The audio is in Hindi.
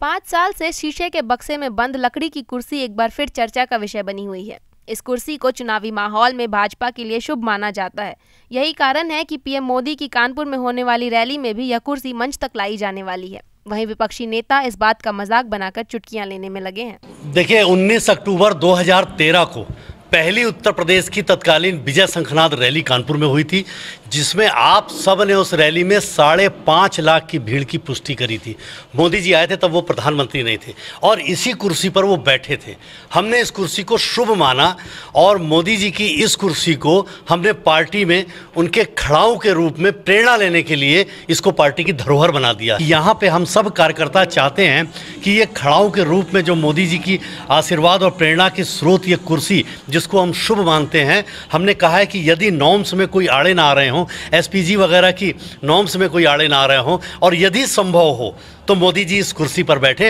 पाँच साल से शीशे के बक्से में बंद लकड़ी की कुर्सी एक बार फिर चर्चा का विषय बनी हुई है इस कुर्सी को चुनावी माहौल में भाजपा के लिए शुभ माना जाता है यही कारण है कि पीएम मोदी की कानपुर में होने वाली रैली में भी यह कुर्सी मंच तक लाई जाने वाली है वहीं विपक्षी नेता इस बात का मजाक बनाकर चुटकियां लेने में लगे हैं देखिए 19 अक्टूबर 2013 को पहली उत्तर प्रदेश की तत्कालीन विजय शंखनाद रैली कानपुर में हुई थी जिसमें आप सब ने उस रैली में साढ़े पाँच लाख की भीड़ की पुष्टि करी थी मोदी जी आए थे तब वो प्रधानमंत्री नहीं थे और इसी कुर्सी पर वो बैठे थे हमने इस कुर्सी को शुभ माना और मोदी जी की इस कुर्सी को हमने पार्टी में उनके खड़ाओं के रूप में प्रेरणा लेने के लिए इसको पार्टी की धरोहर बना दिया यहाँ पर हम सब कार्यकर्ता चाहते हैं कि ये खड़ाओं के रूप में जो मोदी जी की आशीर्वाद और प्रेरणा के स्रोत ये कुर्सी जो जिसको हम शुभ मानते हैं हमने कहा है कि यदि नॉर्म्स में कोई आड़े ना आ रहे हों एसपीजी वगैरह की नॉर्म्स में कोई आड़े ना आ रहे हों और यदि संभव हो तो मोदी जी इस कुर्सी पर बैठे